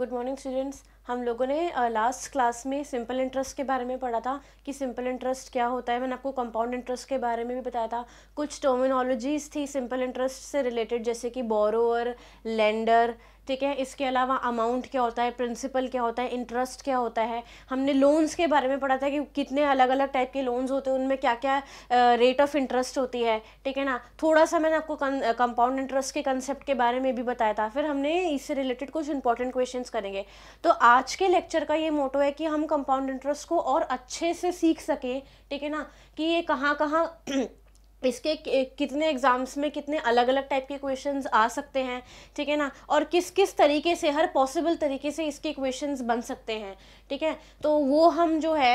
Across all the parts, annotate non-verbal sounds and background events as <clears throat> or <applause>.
Good morning students हम लोगों ने लास्ट क्लास में सिंपल इंटरेस्ट के बारे में पढ़ा था कि सिंपल इंटरेस्ट क्या होता है मैंने आपको कंपाउंड इंटरेस्ट के बारे में भी बताया था कुछ टर्मिनोलॉजीज़ थी सिंपल इंटरेस्ट से रिलेटेड जैसे कि बोरोअर लेंडर ठीक है इसके अलावा अमाउंट क्या होता है प्रिंसिपल क्या होता है इंटरेस्ट क्या होता है हमने लोन्स के बारे में पढ़ा था कि कितने अलग अलग टाइप के लोन्स होते हैं उनमें क्या क्या रेट ऑफ इंटरेस्ट होती है ठीक है ना थोड़ा सा मैंने आपको कंपाउंड इंटरेस्ट के कंसेप्ट के बारे में भी बताया था फिर हमने इससे रिलेटेड कुछ इंपॉर्टेंट क्वेश्चन करेंगे तो आज के लेक्चर का ये मोटो है कि हम कंपाउंड इंटरेस्ट को और अच्छे से सीख सकें ठीक है ना कि ये कहाँ कहाँ इसके कितने एग्ज़ाम्स में कितने अलग अलग टाइप के क्वेश्चंस आ सकते हैं ठीक है ना और किस किस तरीके से हर पॉसिबल तरीके से इसके क्वेश्चंस बन सकते हैं ठीक है तो वो हम जो है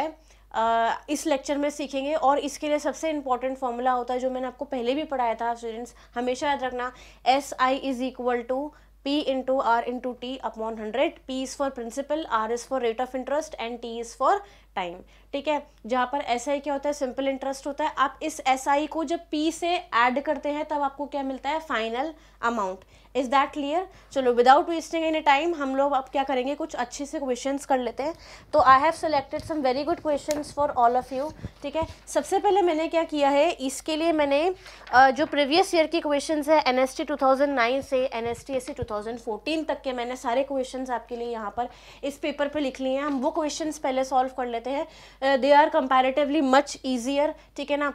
इस लेक्चर में सीखेंगे और इसके लिए सबसे इम्पॉर्टेंट फॉर्मूला होता है जो मैंने आपको पहले भी पढ़ाया था स्टूडेंट्स हमेशा याद रखना S I is equal to P into R into T upon 100. P is for principal, R is for rate of interest and T is for time. ठीक है जहाँ पर एस SI क्या होता है सिंपल इंटरेस्ट होता है आप इस एस SI को जब P से ऐड करते हैं तब आपको क्या मिलता है final amount is that clear चलो विदाउट वेस्टिंग एनी टाइम हम लोग अब क्या करेंगे कुछ अच्छे से क्वेश्चन कर लेते हैं तो I have selected some very good question for all of you ठीक है सबसे पहले मैंने क्या किया है इसके लिए मैंने जो प्रीवियस ईयर के क्वेश्चन है N S T two thousand nine से N S T S C two thousand fourteen तक के मैंने सारे क्वेश्चन आपके लिए यहाँ पर इस पेपर पर लिख लिए हैं हम वो क्वेश्चन पहले सॉल्व कर लेते हैं they are comparatively much easier ठीक है ना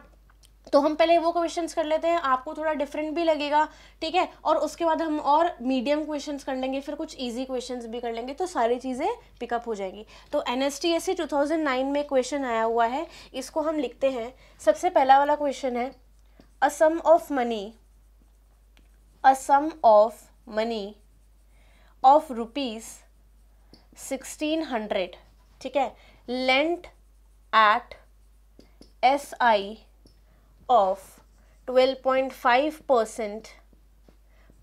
तो हम पहले वो क्वेश्चंस कर लेते हैं आपको थोड़ा डिफरेंट भी लगेगा ठीक है और उसके बाद हम और मीडियम क्वेश्चंस कर लेंगे फिर कुछ इजी क्वेश्चंस भी कर लेंगे तो सारी चीज़ें पिकअप हो जाएंगी तो N S T S C two thousand nine में क्वेश्चन आया हुआ है इसको हम लिखते हैं सबसे पहला वाला क्वेश्चन है a sum of money a sum of money of rupees sixteen hundred ठीक है lent at S I of 12.5 percent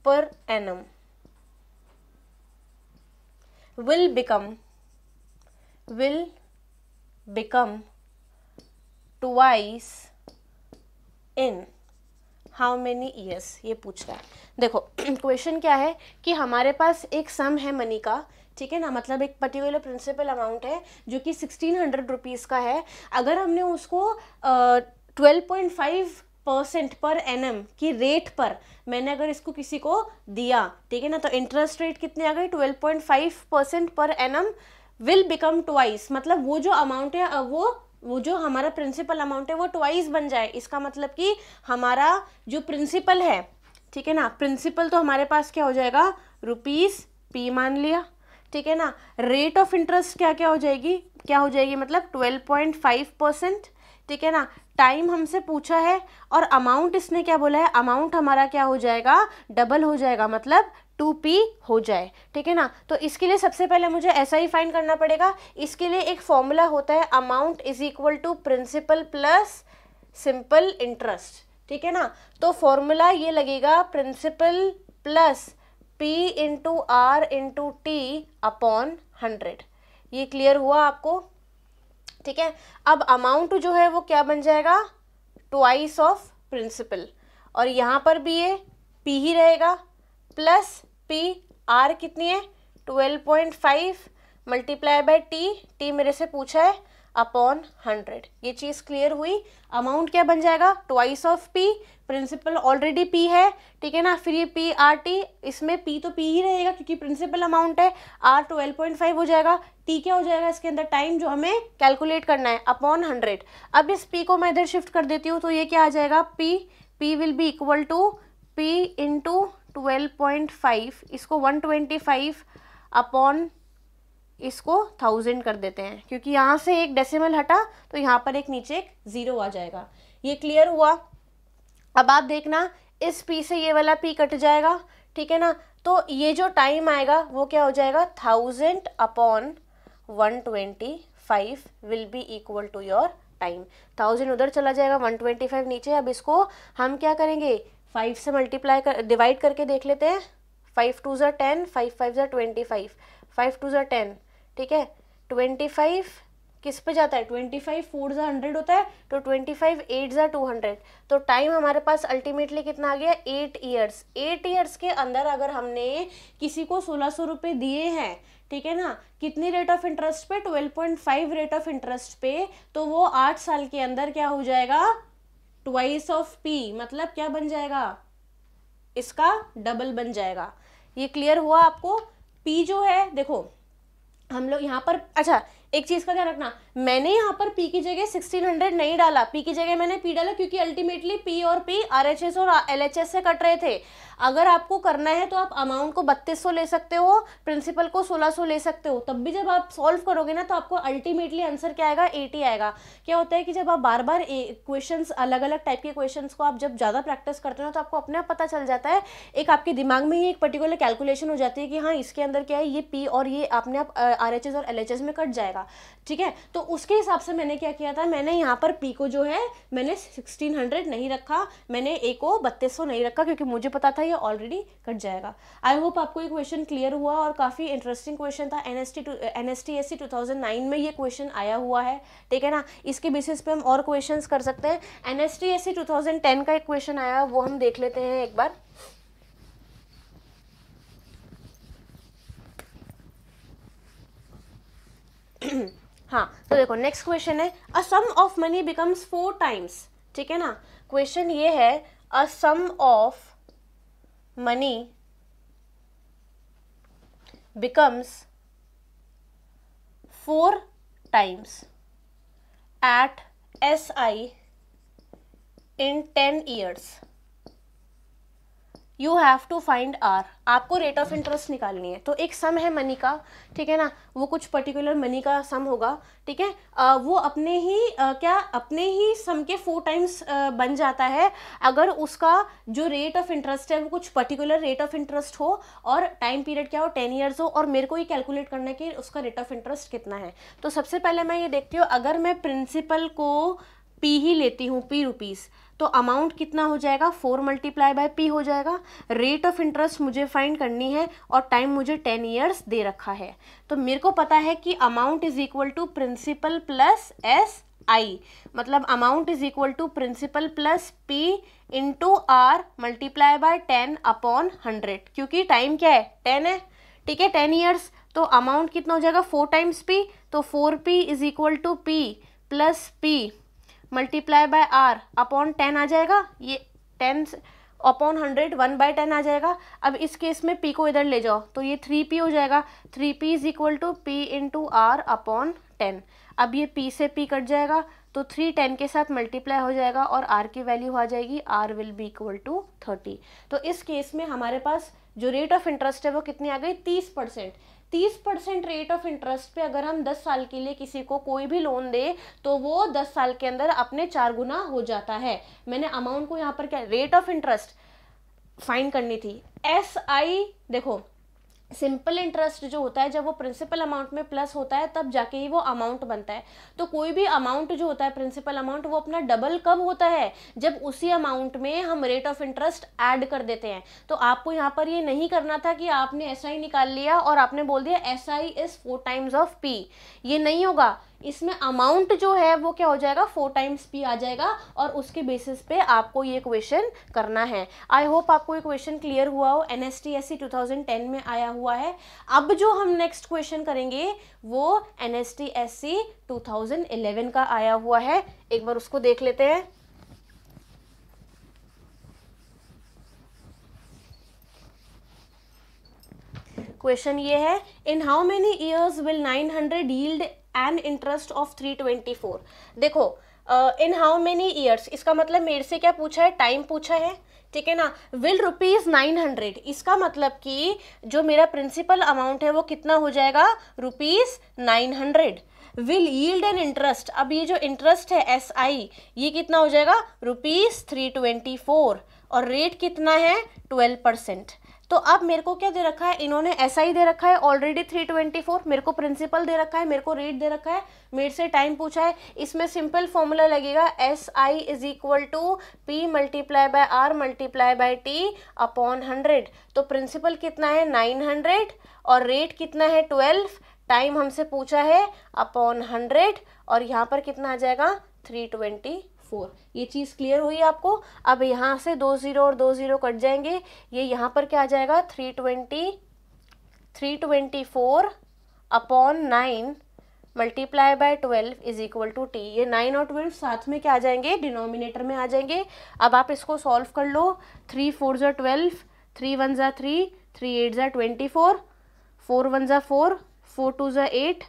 per annum will become will become twice in how many years ये पूछ रहा है देखो क्वेश्चन <clears throat> क्या है कि हमारे पास एक सम है मनी का ठीक है ना मतलब एक पर्टिकुलर प्रिंसिपल अमाउंट है जो कि सिक्सटीन हंड्रेड रुपीज़ का है अगर हमने उसको 12.5 परसेंट पर एनएम की रेट पर मैंने अगर इसको किसी को दिया ठीक है ना तो इंटरेस्ट रेट कितने आ गई 12.5 परसेंट पर एनएम विल बिकम ट्वाइस मतलब वो जो अमाउंट है वो वो जो हमारा प्रिंसिपल अमाउंट है वो ट्वाइस बन जाए इसका मतलब कि हमारा जो प्रिंसिपल है ठीक है ना प्रिंसिपल तो हमारे पास क्या हो जाएगा रुपीस पी मान लिया ठीक है ना रेट ऑफ इंटरेस्ट क्या क्या हो जाएगी क्या हो जाएगी मतलब 12.5 परसेंट ठीक है ना टाइम हमसे पूछा है और अमाउंट इसने क्या बोला है अमाउंट हमारा क्या हो जाएगा डबल हो जाएगा मतलब टू पी हो जाए ठीक है ना तो इसके लिए सबसे पहले मुझे ऐसा ही फाइंड करना पड़ेगा इसके लिए एक फॉर्मूला होता है amount is equal to principal plus simple interest ठीक है ना तो फॉर्मूला ये लगेगा principal plus P into R into T upon hundred ये क्लियर हुआ आपको ठीक है अब अमाउंट जो है वो क्या बन जाएगा ट्वाइस ऑफ प्रिंसिपल और यहाँ पर भी ये पी ही रहेगा प्लस पी आर कितनी है twelve point five multiply by T T मेरे से पूछा है अपॉन हंड्रेड ये चीज़ क्लियर हुई अमाउंट क्या बन जाएगा twice of P principal already P है ठीक है ना फिर ये पी आर टी इसमें पी तो पी ही रहेगा क्योंकि प्रिंसिपल अमाउंट है आर ट्वेल्व पॉइंट फाइव हो जाएगा टी क्या हो जाएगा इसके अंदर टाइम जो हमें कैलकुलेट करना है अपॉन हंड्रेड अब इस पी को मैं इधर शिफ्ट कर देती हूँ तो ये क्या आ जाएगा P P will be equal to P into twelve point five इसको वन ट्वेंटी फाइव अपॉन इसको थाउजेंड कर देते हैं क्योंकि यहाँ से एक डेसिमल हटा तो यहाँ पर एक नीचे एक ज़ीरो आ जाएगा ये क्लियर हुआ अब आप देखना इस पी से ये वाला पी कट जाएगा ठीक है ना तो ये जो टाइम आएगा वो क्या हो जाएगा thousand upon one twenty five will be equal to your time thousand उधर चला जाएगा वन ट्वेंटी फाइव नीचे अब इसको हम क्या करेंगे फाइव से मल्टीप्लाई कर डिवाइड करके देख लेते हैं फाइव टू जो टेन फाइव फाइव जो ट्वेंटी फाइव फाइव टू जो टेन ठीक है ट्वेंटी फाइव किस पे जाता है ट्वेंटी फाइव फोर ज़ा हंड्रेड होता है तो ट्वेंटी फाइव एट ज़ा टू हंड्रेड तो टाइम हमारे पास अल्टीमेटली कितना आ गया एट ईयर्स एट ईयर्स के अंदर अगर हमने किसी को सोलह सौ रुपये दिए हैं ठीक है ना कितनी रेट ऑफ इंटरेस्ट पे twelve point five rate of interest पे तो वो आठ साल के अंदर क्या हो जाएगा ट्वाइस ऑफ पी मतलब क्या बन जाएगा इसका डबल बन जाएगा ये क्लियर हुआ आपको पी जो है देखो हम लोग यहाँ पर अच्छा एक चीज़ का ध्यान रखना मैंने यहाँ पर पी की जगह 1600 नहीं डाला पी की जगह मैंने पी डाला क्योंकि अल्टीमेटली पी और पी एस और एस से कट रहे थे अगर आपको करना है तो आप अमाउंट को 3200 ले सकते हो प्रिंसिपल को 1600 ले सकते हो तब भी जब आप सॉल्व करोगे ना तो आपको अल्टीमेटली आंसर क्या आएगा एटी आएगा क्या होता है कि जब आप बार बार क्वेश्चन अलग अलग टाइप के क्वेश्चन को आप जब ज़्यादा प्रैक्टिस करते हो तो आपको अपने आप पता चल जाता है एक आपके दिमाग में ही एक पर्टिकुलर कैलकुलेशन हो जाती है कि हाँ इसके अंदर क्या है ये पी और ये अपने आप आर और एल में कट जाएगा का ठीक है तो उसके हिसाब से मैंने क्या किया था मैंने यहाँ पर पी को जो है मैंने 1600 नहीं रखा मैंने ए को बत्तीस नहीं रखा क्योंकि मुझे पता था ये ऑलरेडी कट जाएगा आई होप आपको ये क्वेश्चन क्लियर हुआ और काफ़ी इंटरेस्टिंग क्वेश्चन था N S T to N S T S C में ये क्वेश्चन आया हुआ है ठीक है ना इसके बेसिस पे हम और क्वेश्चन कर सकते हैं N S T S C का एक क्वेश्चन आया वो हम देख लेते हैं एक बार <coughs> हाँ तो देखो नेक्स्ट क्वेश्चन है a sum of money becomes four times ठीक है ना क्वेश्चन ये है a sum of money becomes four times at S I in ten years you have to find R आपको रेट ऑफ इंटरेस्ट निकालनी है तो एक सम है मनी का ठीक है ना वो कुछ पर्टिकुलर मनी का सम होगा ठीक है आ, वो अपने ही आ, क्या अपने ही सम के फोर टाइम्स बन जाता है अगर उसका जो रेट ऑफ इंटरेस्ट है वो कुछ पर्टिकुलर रेट ऑफ इंटरेस्ट हो और टाइम पीरियड क्या हो टेन ईयर्स हो और मेरे को ये कैलकुलेट करना है कि उसका रेट ऑफ इंटरेस्ट कितना है तो सबसे पहले मैं ये देखती हूँ अगर मैं प्रिंसिपल को पी ही लेती हूँ पी रुपीज़ तो अमाउंट कितना हो जाएगा फोर मल्टीप्लाई बाय पी हो जाएगा रेट ऑफ इंटरेस्ट मुझे फाइंड करनी है और टाइम मुझे टेन ईयर्स दे रखा है तो मेरे को पता है कि amount is equal to principal plus S I मतलब amount is equal to principal plus P into R multiply by ten upon hundred क्योंकि टाइम क्या है टेन है ठीक है टेन ईयर्स तो अमाउंट कितना हो जाएगा फोर टाइम्स पी तो four P is equal to P plus P multiply by R upon ten आ जाएगा ये ten upon hundred one by ten आ जाएगा अब इस केस में पी को इधर ले जाओ तो ये थ्री पी हो जाएगा three P is equal to P into R upon ten अब ये पी से पी कट जाएगा तो थ्री टेन के साथ मल्टीप्लाई हो जाएगा और आर की वैल्यू आ जाएगी R will be equal to thirty तो इस केस में हमारे पास जो रेट ऑफ इंटरेस्ट है वो कितनी आ गई तीस परसेंट तीस परसेंट रेट ऑफ इंटरेस्ट पे अगर हम दस साल के लिए किसी को कोई भी लोन दे तो वो दस साल के अंदर अपने चार गुना हो जाता है मैंने अमाउंट को यहाँ पर क्या रेट ऑफ इंटरेस्ट फाइन करनी थी एस आई देखो सिंपल इंटरेस्ट जो होता है जब वो प्रिंसिपल अमाउंट में प्लस होता है तब जाके ही वो अमाउंट बनता है तो कोई भी अमाउंट जो होता है प्रिंसिपल अमाउंट वो अपना डबल कब होता है जब उसी अमाउंट में हम रेट ऑफ इंटरेस्ट ऐड कर देते हैं तो आपको यहाँ पर ये नहीं करना था कि आपने एस SI निकाल लिया और आपने बोल दिया S I is four times of P ये नहीं होगा इसमें अमाउंट जो है वो क्या हो जाएगा फोर टाइम्स पी आ जाएगा और उसके बेसिस पे आपको ये क्वेश्चन करना है आई होप आपको ये क्वेश्चन क्लियर हुआ हो N S T S C two thousand ten में आया हुआ है अब जो हम नेक्स्ट क्वेश्चन करेंगे वो N S T S C two thousand eleven का आया हुआ है एक बार उसको देख लेते हैं क्वेश्चन ये है in how many years will nine hundred yield an interest of three twenty four देखो इन हाउ मेनी ईयर्स इसका मतलब मेरे से क्या पूछा है टाइम पूछा है ठीक है ना विल रुपीज़ नाइन हंड्रेड इसका मतलब कि जो मेरा प्रिंसिपल अमाउंट है वो कितना हो जाएगा rupees nine hundred will yield an interest अब ये जो इंटरेस्ट है एस आई ये कितना हो जाएगा रुपीज़ थ्री ट्वेंटी फोर और रेट कितना है ट्वेल्व परसेंट तो अब मेरे को क्या दे रखा है इन्होंने ऐसा ही दे रखा है ऑलरेडी थ्री ट्वेंटी फोर मेरे को प्रिंसिपल दे रखा है मेरे को रेट दे रखा है मेरे से टाइम पूछा है इसमें सिंपल फॉर्मूला लगेगा S I is equal to P multiply by R multiply by T upon hundred तो प्रिंसिपल कितना है नाइन हंड्रेड और रेट कितना है ट्वेल्व टाइम हमसे पूछा है अपॉन हंड्रेड और यहाँ पर कितना आ जाएगा थ्री ट्वेंटी फोर ये चीज़ क्लियर हुई आपको अब यहाँ से दो ज़ीरो और दो ज़ीरो कट जाएंगे ये यहाँ पर क्या आ जाएगा three twenty three twenty four upon nine multiply by twelve is equal to T ये नाइन और ट्वेल्व साथ में क्या आ जाएंगे डिनोमिनेटर में आ जाएंगे अब आप इसको सॉल्व कर लो थ्री फोर ज़ा ट्वेल्व थ्री वन ज़ा थ्री थ्री एट ज़ा ट्वेंटी फोर फोर वन ज़ा फोर फोर टू ज़ा एट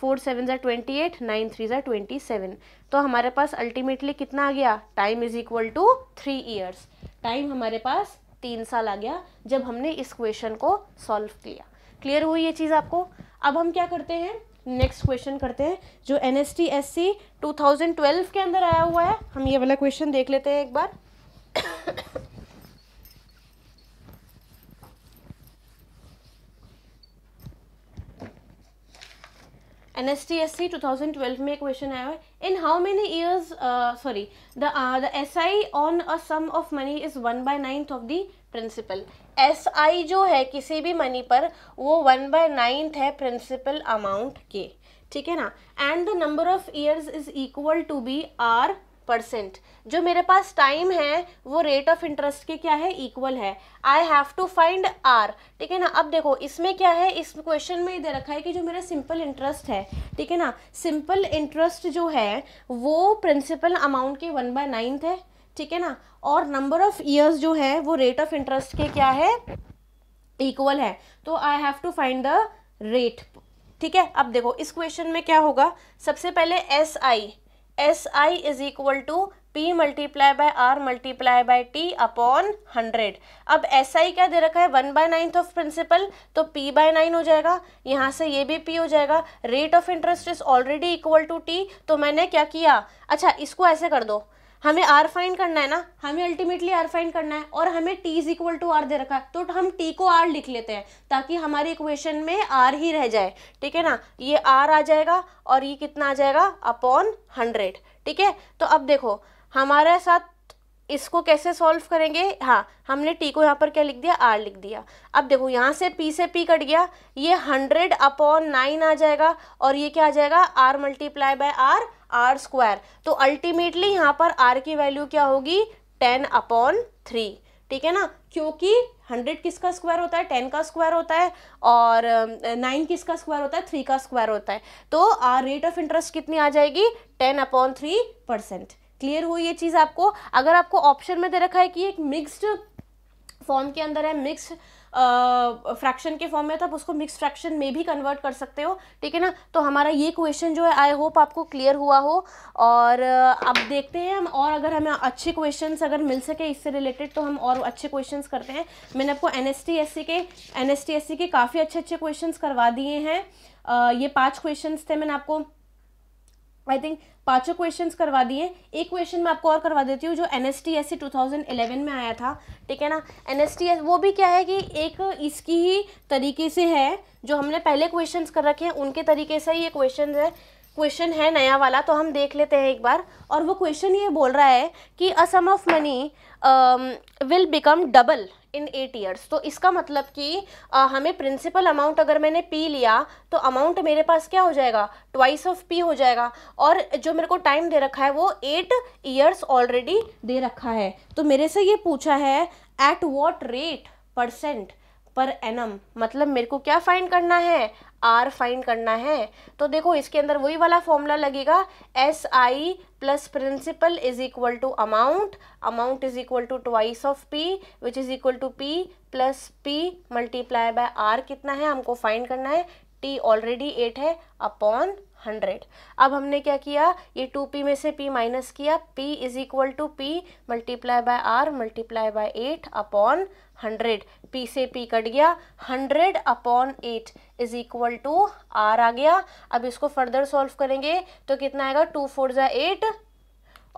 फोर सेवन ज़ा ट्वेंटी एट नाइन थ्री ज़ा ट्वेंटी सेवन तो हमारे पास अल्टीमेटली कितना आ गया time is equal to three years time हमारे पास तीन साल आ गया जब हमने इस क्वेश्चन को सॉल्व किया क्लियर हुई ये चीज़ आपको अब हम क्या करते हैं नेक्स्ट क्वेश्चन करते हैं जो N S T S C two thousand twelve के अंदर आया हुआ है हम ये वाला क्वेश्चन देख लेते हैं एक बार N S T S C two thousand twelve में क्वेश्चन आया है in how many years sorry the the S I on a sum of money is one by ninth of the principal S I जो है किसी भी money पर वो one by ninth है प्रिंसिपल अमाउंट के ठीक है ना and the number of years is equal to be R percent जो मेरे पास टाइम है वो रेट ऑफ इंटरेस्ट के क्या है इक्वल है I have to find R ठीक है ना अब देखो इसमें क्या है इस क्वेश्चन में दे रखा है कि जो मेरा सिंपल इंटरेस्ट है ठीक है ना सिंपल इंटरेस्ट जो है वो प्रिंसिपल अमाउंट के वन बाय नाइन्थ है ठीक है ना और नंबर ऑफ ईयर्स जो है वो रेट ऑफ इंटरेस्ट के क्या है इक्वल है तो I have to find the rate ठीक है अब देखो इस क्वेश्चन में क्या होगा सबसे पहले S I S I is equal to P multiply by R multiply by T upon hundred अब एस आई क्या दे रखा है one by ninth of principal तो पी बाय नाइन हो जाएगा यहाँ से ये भी पी हो जाएगा rate of interest is already equal to T तो मैंने क्या किया अच्छा इसको ऐसे कर दो हमें आर फाइंड करना है ना हमें अल्टीमेटली आर फाइंड करना है और हमें T is equal to R दे रखा है तो हम टी को आर लिख लेते हैं ताकि हमारी इक्वेशन में आर ही रह जाए ठीक है ना ये आर आ जाएगा और ये कितना आ जाएगा अपॉन हंड्रेड ठीक है तो अब देखो हमारे साथ इसको कैसे सॉल्व करेंगे हाँ हमने टी को यहाँ पर क्या लिख दिया आर लिख दिया अब देखो यहाँ से पी से पी कट गया ये हंड्रेड अपॉन नाइन आ जाएगा और ये क्या आ जाएगा R multiply by R R square तो अल्टीमेटली यहाँ पर आर की वैल्यू क्या होगी टेन अपॉन थ्री ठीक है ना क्योंकि हंड्रेड किसका स्क्वायर होता है टेन का स्क्वायर होता है और नाइन किसका स्क्वायर होता है थ्री का स्क्वायर होता है तो आर रेट ऑफ इंटरेस्ट कितनी आ जाएगी ten upon three percent clear हुई ये चीज़ आपको अगर आपको ऑप्शन में दे रखा है कि एक मिक्स्ड फॉर्म के अंदर है मिक्स्ड फ्रैक्शन के फॉर्म में तो आप उसको मिक्स फ्रैक्शन में भी कन्वर्ट कर सकते हो ठीक है ना तो हमारा ये क्वेश्चन जो है आई होप आपको क्लियर हुआ हो और अब देखते हैं हम और अगर हमें अच्छे क्वेश्चन अगर मिल सके इससे रिलेटेड तो हम और अच्छे क्वेश्चन करते हैं मैंने आपको एन के एन के काफ़ी अच्छे अच्छे क्वेश्चन करवा दिए हैं ये पाँच क्वेश्चन थे मैंने आपको आई थिंक पाँचों क्वेश्चंस करवा दिए एक क्वेश्चन मैं आपको और करवा देती हूँ जो N S T S C two thousand eleven में आया था ठीक है ना एन एस टी एस वो भी क्या है कि एक इसकी ही तरीके से है जो हमने पहले क्वेश्चंस कर रखे हैं उनके तरीके से ही ये क्वेश्चन है क्वेश्चन है नया वाला तो हम देख लेते हैं एक बार और वो क्वेश्चन ये बोल रहा है कि a sum of money will become double in eight years तो इसका मतलब कि आ, हमें प्रिंसिपल अमाउंट अगर मैंने पी लिया तो अमाउंट मेरे पास क्या हो जाएगा ट्वाइस ऑफ पी हो जाएगा और जो मेरे को टाइम दे रखा है वो एट ईयर्स ऑलरेडी दे रखा है तो मेरे से ये पूछा है at what rate percent per annum मतलब मेरे को क्या फाइंड करना है आर फाइंड करना है तो देखो इसके अंदर वही वाला फॉर्मूला लगेगा S I plus principal is equal to amount amount is equal to twice of P which is equal to P plus P multiply by R कितना है हमको फाइंड करना है टी ऑलरेडी एट है अपॉन हंड्रेड अब हमने क्या किया ये टू पी में से पी माइनस किया P is equal to P multiply by R multiply by eight upon hundred P से पी कट गया hundred upon eight is equal to R आ गया अब इसको फर्दर सॉल्व करेंगे तो कितना आएगा टू फोर ज़ा एट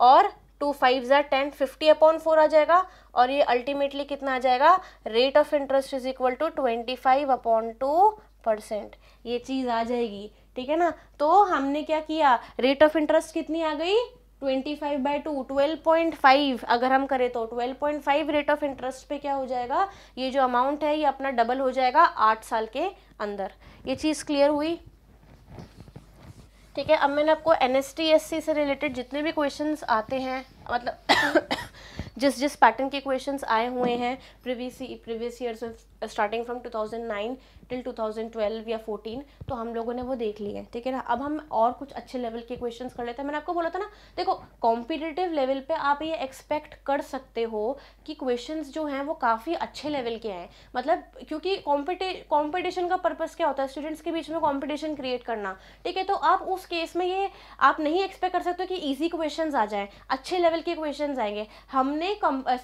और टू फाइव ज़ा टेन फिफ्टी अपॉन फोर आ जाएगा और ये अल्टीमेटली कितना आ जाएगा rate of interest is equal to twenty five upon two percent ये चीज़ आ जाएगी ठीक है ना तो हमने क्या किया रेट ऑफ इंटरेस्ट कितनी आ गई 25 टू ट्वेल्व अगर हम करें तो 12.5 रेट ऑफ इंटरेस्ट पे क्या हो जाएगा ये जो अमाउंट है ये अपना डबल हो जाएगा आठ साल के अंदर ये चीज़ क्लियर हुई ठीक है अब मैंने आपको एन से रिलेटेड जितने भी क्वेश्चन आते हैं मतलब जिस जिस पैटर्न के क्वेश्चन आए हुए हैं previous previous years starting from 2009 till 2012 या 14 तो हम लोगों ने वो देख लिए ठीक है ना अब हम और कुछ अच्छे लेवल के क्वेश्चंस कर लेते हैं मैंने आपको बोला था ना देखो कॉम्पिटिटिव लेवल पे आप ये एक्सपेक्ट कर सकते हो कि क्वेश्चंस जो हैं वो काफ़ी अच्छे लेवल के हैं मतलब क्योंकि कॉम्पिटि कॉम्पिटिशन का पर्पज़ क्या होता है स्टूडेंट्स के बीच में कॉम्पिटिशन क्रिएट करना ठीक है तो आप उस केस में ये आप नहीं एक्सपेक्ट कर सकते कि ईजी क्वेश्चन आ जाएँ अच्छे लेवल के क्वेश्चन आएंगे हमने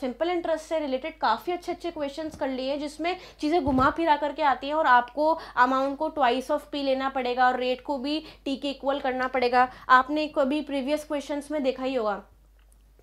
सिंपल इंटरेस्ट से रिलेटेड काफ़ी अच्छे अच्छे क्वेश्चन कर लिए जिसमें चीज़ें घुमा फिरा करके आती हैं और आपको अमाउंट को ट्वाइस ऑफ पी लेना पड़ेगा और रेट को भी टी के इक्वल करना पड़ेगा आपने कभी प्रीवियस क्वेश्चन में देखा ही होगा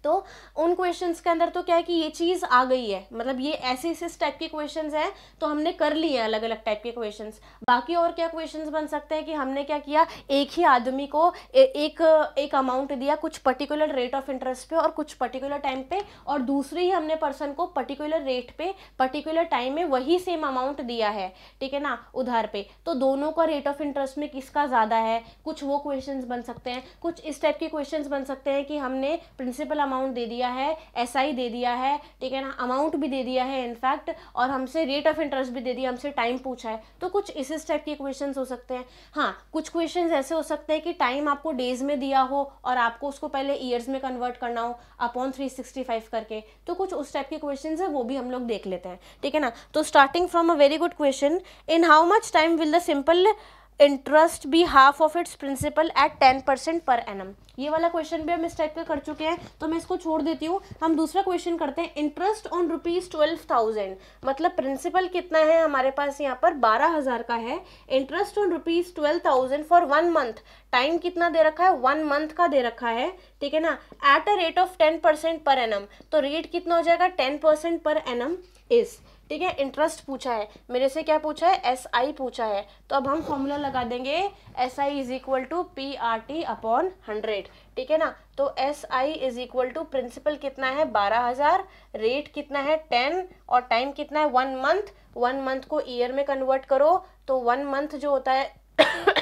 तो उन क्वेश्चंस के अंदर तो क्या है कि ये चीज़ आ गई है मतलब ये ऐसे ऐसे टाइप के क्वेश्चंस हैं तो हमने कर लिए हैं अलग अलग टाइप के क्वेश्चंस बाकी और क्या क्वेश्चंस बन सकते हैं कि हमने क्या किया एक ही आदमी को ए, एक एक अमाउंट दिया कुछ पर्टिकुलर रेट ऑफ इंटरेस्ट पे और कुछ पर्टिकुलर टाइम पे और दूसरे ही हमने पर्सन को पर्टिकुलर रेट पे पर्टिकुलर टाइम में वही सेम अमाउंट दिया है ठीक है ना उधार पे तो दोनों का रेट ऑफ इंटरेस्ट में किसका ज़्यादा है कुछ वो क्वेश्चन बन सकते हैं कुछ इस टाइप के क्वेश्चन बन सकते हैं कि हमने प्रिंसिपल अमाउंट दे दिया है एस SI दे दिया है ठीक है ना अमाउंट भी दे दिया है इनफैक्ट और हमसे रेट ऑफ इंटरेस्ट भी दे दिया हमसे टाइम पूछा है तो कुछ इस टाइप के क्वेश्चन हो सकते हैं हाँ कुछ क्वेश्चन ऐसे हो सकते हैं कि टाइम आपको डेज में दिया हो और आपको उसको पहले ईयर्स में कन्वर्ट करना हो अपॉन थ्री करके तो कुछ उस टाइप के क्वेश्चन है वो भी हम लोग देख लेते हैं ठीक है ना तो starting from a very good question in how much time will the simple interest be half of its principal at ten percent per annum ये वाला क्वेश्चन भी हम इस टाइप का कर चुके हैं तो मैं इसको छोड़ देती हूँ हम दूसरा क्वेश्चन करते हैं interest on rupees twelve thousand मतलब प्रिंसिपल कितना है हमारे पास यहाँ पर बारह हज़ार का है interest on rupees twelve thousand for one month time कितना दे रखा है वन मंथ का दे रखा है ठीक है ना at a rate of ten percent per annum तो रेट कितना हो जाएगा ten percent per annum is ठीक है इंटरेस्ट पूछा है मेरे से क्या पूछा है एस आई पूछा है तो अब हम फॉर्मूला लगा देंगे S I is equal to P R T upon hundred ठीक है ना तो S I is equal to principal कितना है बारह हज़ार रेट कितना है टेन और टाइम कितना है वन मंथ वन मंथ को ईयर में कन्वर्ट करो तो वन मंथ जो होता है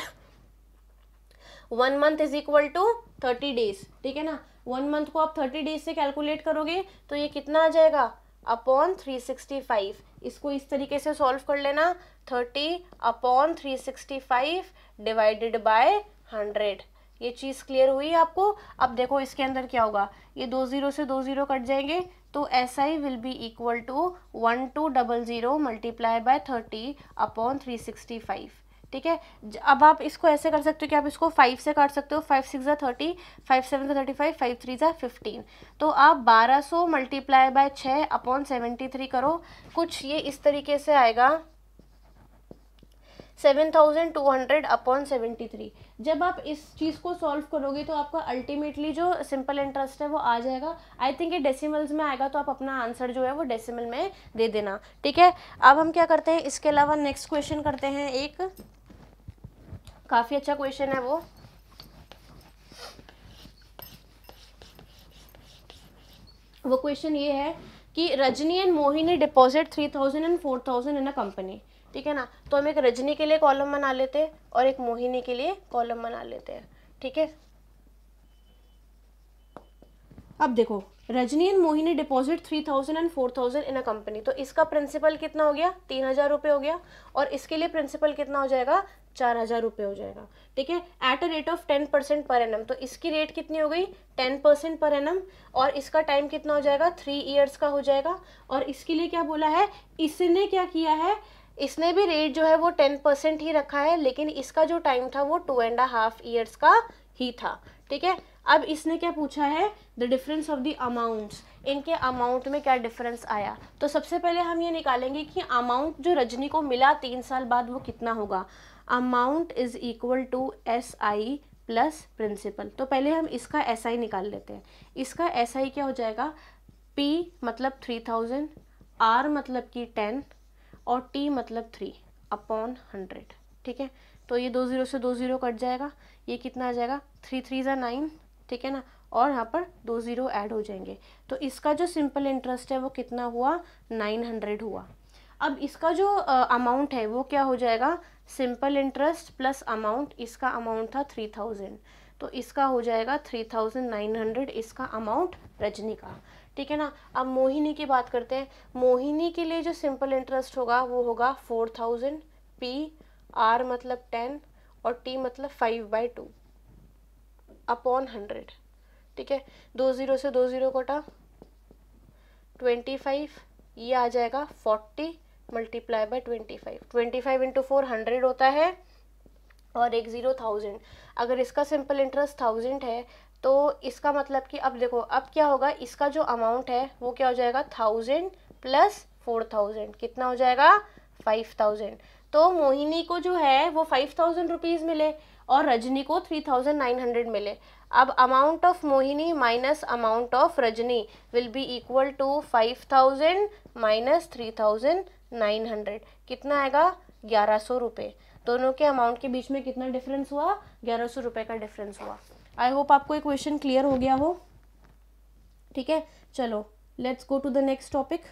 one month is equal to thirty days ठीक है ना वन मंथ को आप थर्टी डेज से कैलकुलेट करोगे तो ये कितना आ जाएगा अपॉन थ्री सिक्सटी फाइव इसको इस तरीके से सॉल्व कर लेना thirty upon three sixty five divided by hundred ये चीज़ क्लियर हुई आपको अब देखो इसके अंदर क्या होगा ये दो ज़ीरो से दो ज़ीरो कट जाएंगे तो S I will be equal to one two double zero multiply by thirty upon three sixty five ठीक है अब आप इसको ऐसे कर सकते हो कि आप इसको फाइव से काट सकते हो फाइव सिक्स ज़ा थर्टी फाइव सेवन ज़ा थर्टी फाइव फाइव थ्री ज़ा फिफ्टीन तो आप बारह सौ मल्टीप्लाई बाय छः अपॉन सेवेंटी थ्री करो कुछ ये इस तरीके से आएगा seven thousand two hundred upon seventy three जब आप इस चीज़ को सॉल्व करोगे तो आपका अल्टीमेटली जो सिंपल इंटरेस्ट है वो आ जाएगा आई थिंक ये डेसिमल्स में आएगा तो आप अपना आंसर जो है वो डेसिमल में दे देना ठीक है अब हम क्या करते हैं इसके अलावा नेक्स्ट क्वेश्चन करते हैं एक काफ़ी अच्छा क्वेश्चन है वो वो क्वेश्चन ये है कि Rajni and Mohini deposit three thousand and four thousand in a company ठीक है ना तो हम एक रजनी के लिए कॉलम बना लेते हैं और एक मोहिनी के लिए कॉलम बना लेते हैं ठीक है अब देखो Rajni and Mohini deposit three thousand and four thousand in a company तो इसका प्रिंसिपल कितना हो गया तीन हज़ार रुपये हो गया और इसके लिए प्रिंसिपल कितना हो जाएगा चार हज़ार रुपये हो जाएगा ठीक है at a rate of ten percent per annum तो इसकी रेट कितनी हो गई टेन परसेंट पर एनम और इसका टाइम कितना हो जाएगा थ्री ईयर्स का हो जाएगा और इसके लिए क्या बोला है इसने क्या किया है इसने भी रेट जो है वो टेन परसेंट ही रखा है लेकिन इसका जो टाइम था वो टू एंड हाफ ईयर्स का ही था ठीक है अब इसने क्या पूछा है the difference of the amounts इनके अमाउंट में क्या डिफरेंस आया तो सबसे पहले हम ये निकालेंगे कि अमाउंट जो रजनी को मिला तीन साल बाद वो कितना होगा amount is equal to S I plus principal तो पहले हम इसका एस SI आई निकाल लेते हैं इसका एस SI आई क्या हो जाएगा पी मतलब थ्री थाउजेंड आर मतलब कि टेन और टी मतलब थ्री अपॉन हंड्रेड ठीक है तो ये दो ज़ीरो से दो ज़ीरो कट जाएगा ये कितना आ जाएगा थ्री थ्री ज़ा नाइन ठीक है ना और यहाँ पर दो ज़ीरो ऐड हो जाएंगे तो इसका जो सिंपल इंटरेस्ट है वो कितना हुआ नाइन हंड्रेड हुआ अब इसका जो अमाउंट है वो क्या हो जाएगा सिंपल इंटरेस्ट प्लस अमाउंट इसका अमाउंट था थ्री थाउजेंड तो इसका हो जाएगा थ्री थाउजेंड नाइन हंड्रेड इसका अमाउंट रजनी का ठीक है ना अब मोहिनी की बात करते हैं मोहिनी के लिए जो सिंपल इंटरेस्ट होगा वो होगा फोर थाउजेंड पी आर मतलब टेन और टी मतलब five by two upon hundred ठीक है दो ज़ीरो से दो ज़ीरो कोटा ट्वेंटी फाइव ये आ जाएगा forty multiply by twenty five twenty five into four hundred होता है और एक ज़ीरो थाउजेंड अगर इसका सिंपल इंटरेस्ट थाउजेंड है तो इसका मतलब कि अब देखो अब क्या होगा इसका जो अमाउंट है वो क्या हो जाएगा थाउजेंड प्लस फोर थाउजेंड कितना हो जाएगा फाइव थाउजेंड तो मोहिनी को जो है वो फाइव थाउजेंड रुपीज़ मिले और रजनी को थ्री थाउजेंड नाइन हंड्रेड मिले अब amount of Mohini minus amount of Rajni will be equal to five thousand minus three thousand nine hundred कितना आएगा ग्यारह सौ रुपये दोनों के अमाउंट के बीच में कितना डिफरेंस हुआ ग्यारह सौ रुपये का डिफरेंस हुआ आई होप आपको एक क्वेश्चन क्लियर हो गया हो ठीक है चलो let's go to the next topic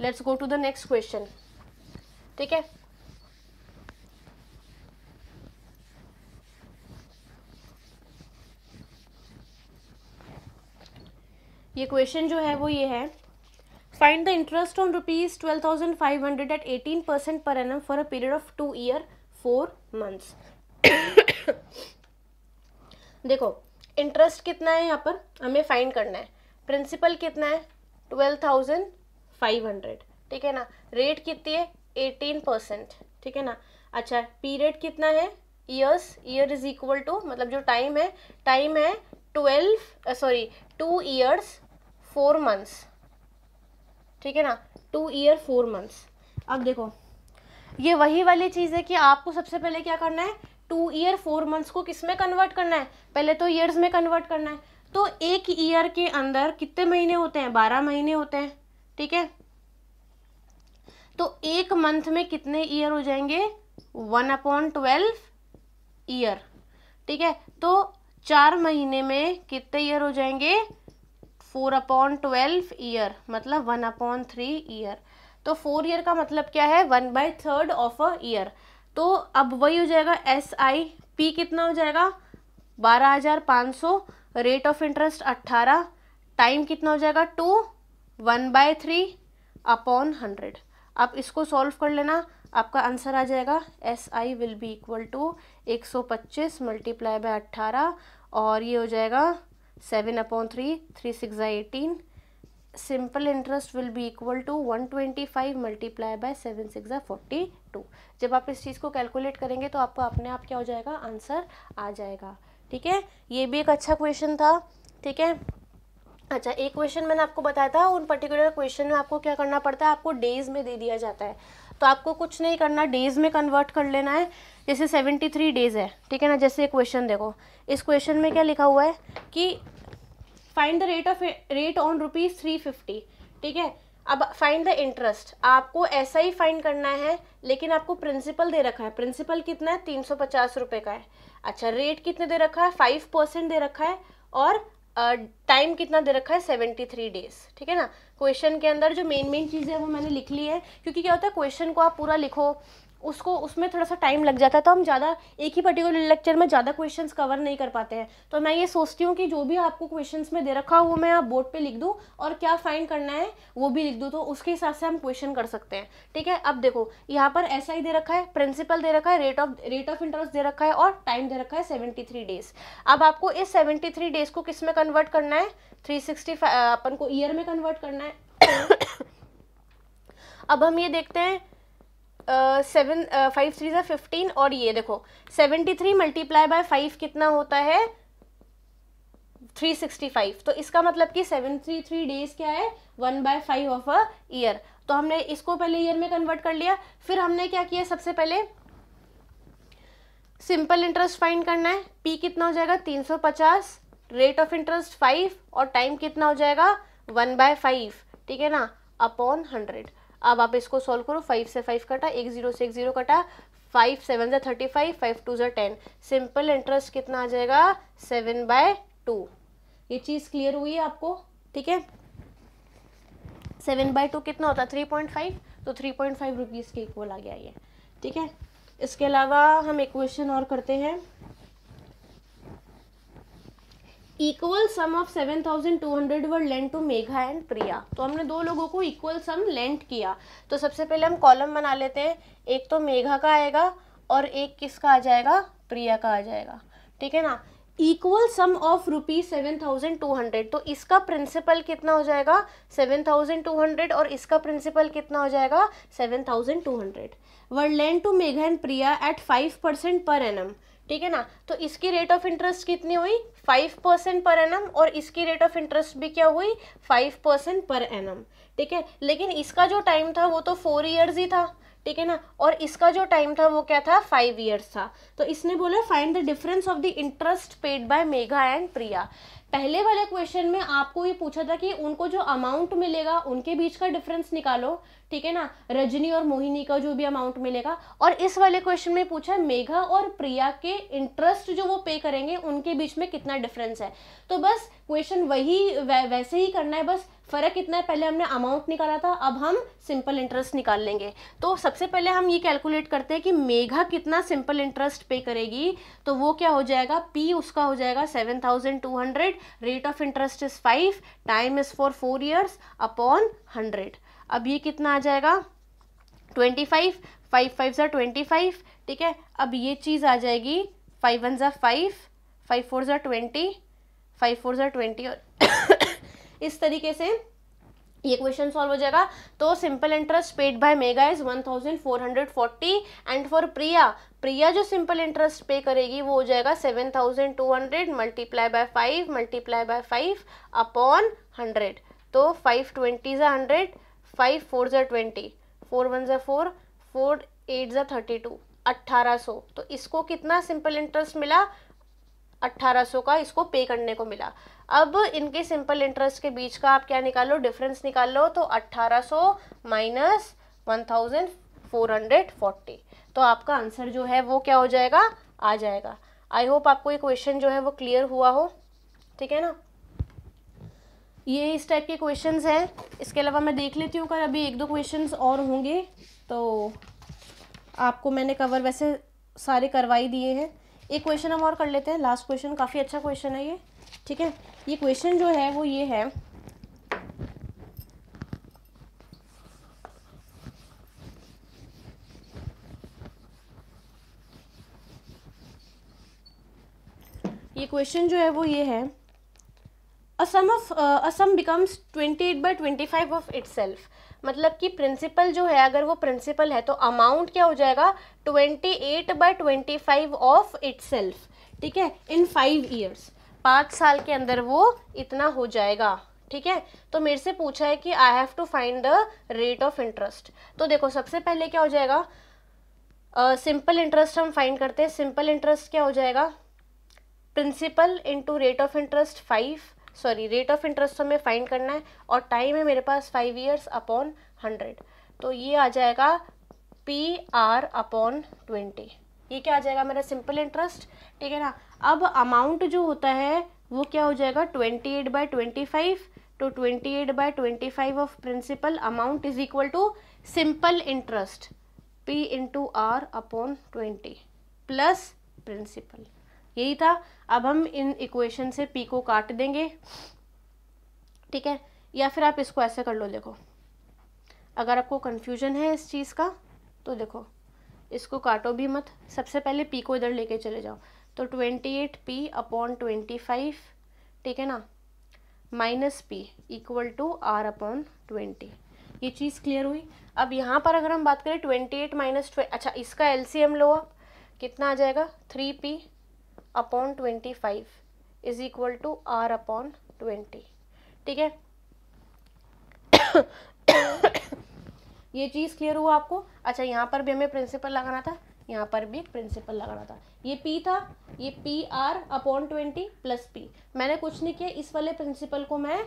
let's go to the next question ठीक है ये क्वेश्चन जो है वो ये है find the interest on rupees twelve thousand five hundred at eighteen percent per annum for a period of two year four months देखो interest कितना है यहाँ पर हमें फाइंड करना है प्रिंसिपल कितना है ट्वेल्व थाउजेंड फाइव हंड्रेड ठीक है ना रेट कितनी है एटीन परसेंट ठीक है ना अच्छा पीरियड कितना है years year is equal to मतलब जो टाइम है टाइम है twelve sorry two years four months ठीक है ना टू ईयर फोर मंथ्स अब देखो ये वही वाली चीज़ है कि आपको सबसे पहले क्या करना है टू ईयर फोर मंथ्स को किस में कन्वर्ट करना है पहले तो ईयर्स में कन्वर्ट करना है तो एक ईयर के अंदर कितने महीने होते हैं बारह महीने होते हैं ठीक है तो एक मंथ में कितने ईयर हो जाएंगे वन अपॉन ट्वेल्व ईयर ठीक है तो चार महीने में कितने ईयर हो जाएंगे फोर अपॉन ट्वेल्व ईयर मतलब वन अपॉन थ्री ईयर तो फोर ईयर का मतलब क्या है one by third of a year तो अब वही हो जाएगा एस आई पी कितना हो जाएगा बारह हज़ार पाँच सौ रेट ऑफ इंटरेस्ट अट्ठारह टाइम कितना हो जाएगा two one by three upon hundred आप इसको सॉल्व कर लेना आपका आंसर आ जाएगा S I will be equal to एक सौ पच्चीस मल्टीप्लाई बाय अट्ठारह और ये हो जाएगा seven upon three three six ज़ा eighteen simple interest will be equal to one twenty five multiply by seven six ज़ा फोर्टी टू जब आप इस चीज़ को कैलकुलेट करेंगे तो आपको अपने आप क्या हो जाएगा आंसर आ जाएगा ठीक है ये भी एक अच्छा क्वेश्चन था ठीक है अच्छा एक क्वेश्चन मैंने आपको बताया था उन पर्टिकुलर क्वेश्चन में आपको क्या करना पड़ता है आपको डेज में दे दिया जाता है तो आपको कुछ नहीं करना डेज में कन्वर्ट कर लेना है जैसे सेवेंटी थ्री डेज है ठीक है ना जैसे एक क्वेश्चन देखो इस क्वेश्चन में क्या लिखा हुआ है कि find the rate of rate on rupees three fifty ठीक है अब फाइंड द इंटरेस्ट आपको ऐसा ही फाइंड करना है लेकिन आपको प्रिंसिपल दे रखा है प्रिंसिपल कितना है तीन सौ पचास रुपये का है अच्छा रेट कितने दे रखा है फाइव परसेंट दे रखा है और टाइम uh, कितना दे रखा है सेवेंटी थ्री डेज ठीक है ना क्वेश्चन के अंदर जो मेन मेन चीज़ें वो मैंने लिख ली है क्योंकि क्या होता है क्वेश्चन को आप पूरा लिखो उसको उसमें थोड़ा सा टाइम लग जाता है तो हम ज़्यादा एक ही पर्टिकुलर लेक्चर में ज़्यादा क्वेश्चन कवर नहीं कर पाते हैं तो मैं ये सोचती हूँ कि जो भी आपको क्वेश्चन में दे रखा हो वो मैं आप बोर्ड पर लिख दूँ और क्या फाइंड करना है वो भी लिख दूँ तो उसके हिसाब से हम क्वेश्चन कर सकते हैं ठीक है अब देखो यहाँ पर ऐसा ही दे रखा है प्रिंसिपल दे रखा है rate of rate of interest दे रखा है और टाइम दे रखा है सेवेंटी डेज़ अब आपको इस सेवेंटी डेज़ को किस में कन्वर्ट करना है थ्री अपन को ईयर में कन्वर्ट करना है <coughs> अब हम ये देखते हैं सेवन फाइव थ्री ज़ा फिफ्टीन और ये देखो seventy three multiply by five कितना होता है थ्री सिक्सटी फाइव तो इसका मतलब कि सेवन थ्री थ्री डेज़ क्या है one by five of a year तो हमने इसको पहले ईयर में कन्वर्ट कर लिया फिर हमने क्या किया सबसे पहले सिंपल इंटरेस्ट फाइंड करना है पी कितना हो जाएगा तीन सौ पचास रेट ऑफ इंटरेस्ट फाइव और टाइम कितना हो जाएगा वन बाय फाइव ठीक है ना अपॉन हंड्रेड अब आप इसको सॉल्व करो फाइव से फाइव कटा एक जीरो से एक जीरो कटा फाइव सेवन ज़ा थर्टी फाइव फाइव टू ज़ा टेन सिंपल इंटरेस्ट कितना आ जाएगा सेवन बाय टू ये चीज़ क्लियर हुई है आपको ठीक है सेवन बाय टू कितना होता है थ्री पॉइंट फाइव तो थ्री पॉइंट फाइव रुपीज़ के इक्वल आ गया ये ठीक है इसके अलावा हम एक क्वेश्चन और करते हैं equal sum of seven thousand hundred were lent to Megha and Priya तो हमने दो लोगों को इक्वल सम लेंट किया तो सबसे पहले हम कॉलम बना लेते हैं एक तो मेघा का आएगा और एक किसका आ जाएगा प्रिया का आ जाएगा ठीक है ना equal sum of rupees seven thousand two hundred तो इसका प्रिंसिपल कितना हो जाएगा सेवन थाउजेंड टू हंड्रेड और इसका प्रिंसिपल कितना हो जाएगा seven thousand two hundred were lent to Megha and Priya at five percent per annum ठीक है ना तो इसकी रेट ऑफ इंटरेस्ट कितनी हुई फाइव परसेंट पर एनम और इसकी रेट ऑफ इंटरेस्ट भी क्या हुई फाइव परसेंट पर एनम ठीक है लेकिन इसका जो टाइम था वो तो फोर ईयर्स ही था ठीक है ना और इसका जो टाइम था वो क्या था फाइव ईयर्स था तो इसने बोला find the difference of the interest paid by Megha and Priya पहले वाले क्वेश्चन में आपको ये पूछा था कि उनको जो अमाउंट मिलेगा उनके बीच का डिफरेंस निकालो ठीक है ना रजनी और मोहिनी का जो भी अमाउंट मिलेगा और इस वाले क्वेश्चन में पूछा है मेघा और प्रिया के इंटरेस्ट जो वो पे करेंगे उनके बीच में कितना डिफरेंस है तो बस क्वेश्चन वही वै, वैसे ही करना है बस फ़र्क इतना है पहले हमने अमाउंट निकाला था अब हम सिंपल इंटरेस्ट निकाल लेंगे तो सबसे पहले हम ये कैलकुलेट करते हैं कि मेघा कितना सिंपल इंटरेस्ट पे करेगी तो वो क्या हो जाएगा पी उसका हो जाएगा seven thousand two hundred rate of interest is five time is for four years upon hundred अब ये कितना आ जाएगा ट्वेंटी फाइव फाइव फाइव ज़ा ट्वेंटी फाइव ठीक है अब ये चीज़ आ जाएगी फाइव वन ज़ा फाइव फाइव फोर ज़ा ट्वेंटी फाइव फोर ज़ा ट्वेंटी और <coughs> इस तरीके से ये क्वेश्चन सॉल्व हो जाएगा तो simple interest paid by Megha is one thousand four hundred forty and for Priya Priya जो सिंपल इंटरेस्ट पे करेगी वो हो जाएगा seven thousand two hundred multiply by five multiply by five upon hundred तो फाइव ट्वेंटी ज़ा हंड्रेड फाइव फोर ज़ा twenty four one ज़ा four four eight ज़ा थर्टी टू अट्ठारह सौ तो इसको कितना सिंपल इंटरेस्ट मिला अट्ठारह सौ का इसको पे करने को मिला अब इनके सिंपल इंटरेस्ट के बीच का आप क्या निकालो डिफरेंस निकाल लो तो अट्ठारह सौ minus one thousand four hundred forty तो आपका आंसर जो है वो क्या हो जाएगा आ जाएगा आई होप आपको ये क्वेश्चन जो है वो क्लियर हुआ हो ठीक है ना ये इस टाइप के क्वेश्चन हैं इसके अलावा मैं देख लेती हूँ कर अभी एक दो क्वेश्चन और होंगे तो आपको मैंने कवर वैसे सारे करवाई दिए हैं एक क्वेश्चन हम और कर लेते हैं लास्ट क्वेश्चन काफ़ी अच्छा क्वेश्चन है ये ठीक है ये क्वेश्चन जो है वो ये है ये क्वेश्चन जो है वो ये है a sum of uh, a sum becomes 28 by 25 of itself मतलब कि प्रिंसिपल जो है अगर वो प्रिंसिपल है तो अमाउंट क्या हो जाएगा 28 ट्वेंटी फाइव ऑफ सेल्फ ठीक है इन फाइव ईयर्स पाँच साल के अंदर वो इतना हो जाएगा ठीक है तो मेरे से पूछा है कि I have to find the rate of interest तो देखो सबसे पहले क्या हो जाएगा सिंपल uh, इंटरेस्ट हम फाइंड करते हैं सिंपल इंटरेस्ट क्या हो जाएगा principal into rate of interest five sorry rate of interest हमें फाइंड करना है और टाइम है मेरे पास फाइव ईयर्स अपॉन हंड्रेड तो ये आ जाएगा पी आर अपॉन ट्वेंटी ये क्या आ जाएगा मेरा सिंपल इंटरेस्ट ठीक है ना अब अमाउंट जो होता है वो क्या हो जाएगा twenty eight by twenty five तो twenty eight by twenty five of principal amount is equal to simple interest P into R upon twenty plus principal यही था अब हम इन इक्वेशन से पी को काट देंगे ठीक है या फिर आप इसको ऐसे कर लो देखो अगर आपको कन्फ्यूजन है इस चीज़ का तो देखो इसको काटो भी मत सबसे पहले पी को इधर लेके चले जाओ तो twenty eight P upon twenty five ठीक है ना minus P equal to R upon twenty ये चीज़ क्लियर हुई अब यहाँ पर अगर हम बात करें ट्वेंटी एट माइनस अच्छा इसका एल सी एम लो आप कितना आ जाएगा three P upon twenty five is equal to R upon twenty ठीक है <coughs> ये चीज़ क्लियर हुआ आपको अच्छा यहाँ पर भी हमें प्रिंसिपल लगाना था यहाँ पर भी प्रिंसिपल लगाना था ये पी था ये P R upon twenty plus P मैंने कुछ नहीं किया इस वाले प्रिंसिपल को मैं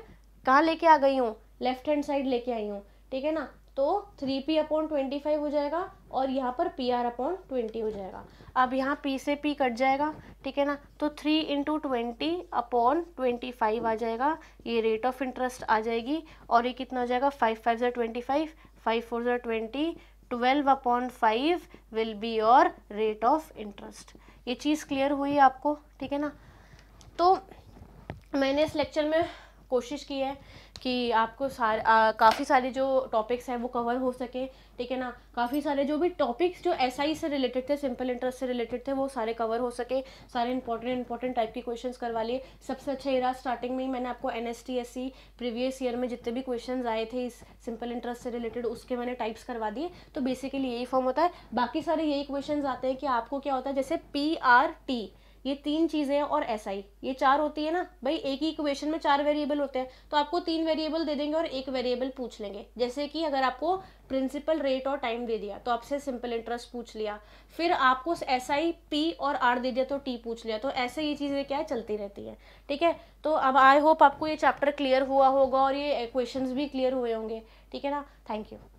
कहाँ लेके आ गई हूँ लेफ्ट हैंड साइड लेके आई हूँ ठीक है ना तो three P upon twenty five हो जाएगा और यहाँ पर पी आर अपॉन ट्वेंटी हो जाएगा अब यहाँ पी से पी कट जाएगा ठीक है ना तो three into twenty upon twenty five आ जाएगा ये रेट ऑफ इंटरेस्ट आ जाएगी और ये कितना हो जाएगा फाइव फाइव ज़र ट्वेंटी फाइव फाइव फोर ज़र twenty twelve upon five will be your rate of interest ये चीज़ क्लियर हुई आपको ठीक है ना तो मैंने इस लेक्चर में कोशिश की है कि आपको सार काफ़ी सारे जो टॉपिक्स हैं वो कवर हो सके ठीक है ना काफ़ी सारे जो भी टॉपिक्स जो एस SI से रिलेटेड थे सिंपल इंटरेस्ट से रिलेटेड थे वो सारे कवर हो सके सारे इंपॉर्टेंट इंपॉर्टेंट टाइप के क्वेश्चन करवा लिए सबसे अच्छा ये रहा स्टार्टिंग में ही मैंने आपको एन प्रीवियस ईयर में जितने भी क्वेश्चन आए थे इस सिंपल इंटरेस्ट से रिलेटेड उसके मैंने टाइप्स करवा दिए तो बेसिकली यही फॉर्म होता है बाकी सारे यही क्वेश्चन आते हैं कि आपको क्या होता है जैसे पी आर टी ये तीन चीज़ें हैं और एस आई ये चार होती है ना भाई एक ही इक्वेशन में चार वेरिएबल होते हैं तो आपको तीन वेरिएबल दे देंगे और एक वेरिएबल पूछ लेंगे जैसे कि अगर आपको प्रिंसिपल रेट और टाइम दे दिया तो आपसे सिंपल इंटरेस्ट पूछ लिया फिर आपको एस आई पी और आर दे दिया तो टी पूछ लिया तो ऐसे ये चीज़ें क्या है चलती रहती है ठीक है तो अब आई होप आपको ये चैप्टर क्लियर हुआ होगा और ये क्वेश्चन भी क्लियर हुए होंगे ठीक है ना थैंक यू